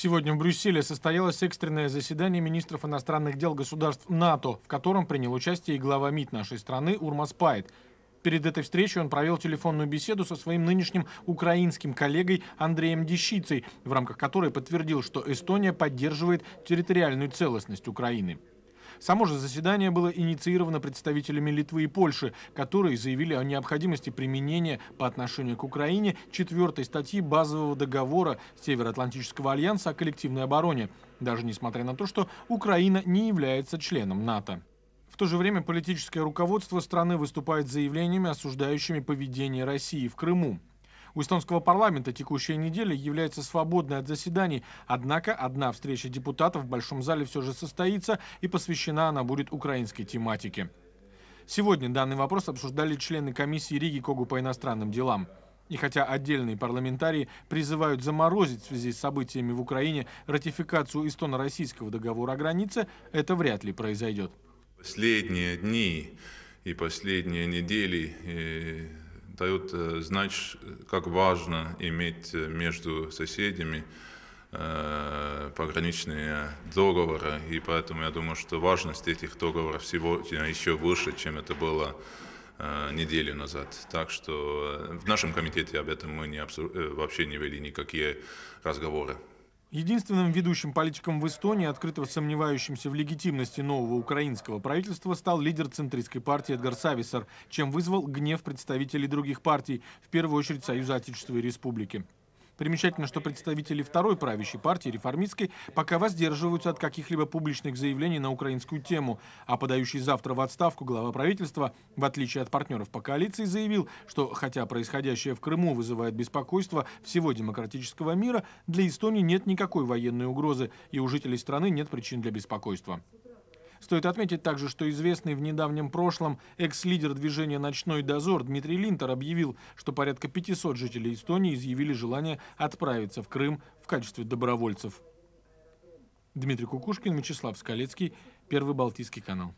Сегодня в Брюсселе состоялось экстренное заседание министров иностранных дел государств НАТО, в котором принял участие и глава МИД нашей страны Урмас Пайт. Перед этой встречей он провел телефонную беседу со своим нынешним украинским коллегой Андреем Дещицей, в рамках которой подтвердил, что Эстония поддерживает территориальную целостность Украины. Само же заседание было инициировано представителями Литвы и Польши, которые заявили о необходимости применения по отношению к Украине четвертой статьи базового договора Североатлантического альянса о коллективной обороне, даже несмотря на то, что Украина не является членом НАТО. В то же время политическое руководство страны выступает заявлениями, осуждающими поведение России в Крыму. У эстонского парламента текущая неделя является свободной от заседаний, однако одна встреча депутатов в Большом зале все же состоится и посвящена она будет украинской тематике. Сегодня данный вопрос обсуждали члены комиссии Риги Когу по иностранным делам. И хотя отдельные парламентарии призывают заморозить в связи с событиями в Украине ратификацию эстоно-российского договора о границе, это вряд ли произойдет. Последние дни и последние недели э, дает э, знать, как важно иметь э, между соседями э, пограничные договоры, и поэтому я думаю, что важность этих договоров сегодня еще выше, чем это было неделю назад. Так что в нашем комитете об этом мы не обсуж... вообще не вели никакие разговоры. Единственным ведущим политиком в Эстонии, открыто сомневающимся в легитимности нового украинского правительства, стал лидер центристской партии Эдгар Сависар, чем вызвал гнев представителей других партий, в первую очередь Союза Отечества и Республики. Примечательно, что представители второй правящей партии, реформистской, пока воздерживаются от каких-либо публичных заявлений на украинскую тему, а подающий завтра в отставку глава правительства, в отличие от партнеров по коалиции, заявил, что хотя происходящее в Крыму вызывает беспокойство всего демократического мира, для Эстонии нет никакой военной угрозы, и у жителей страны нет причин для беспокойства. Стоит отметить также, что известный в недавнем прошлом экс-лидер движения «Ночной дозор» Дмитрий Линтер объявил, что порядка 500 жителей Эстонии изъявили желание отправиться в Крым в качестве добровольцев. Дмитрий Кукушкин, Вячеслав Скалецкий, Первый Балтийский канал.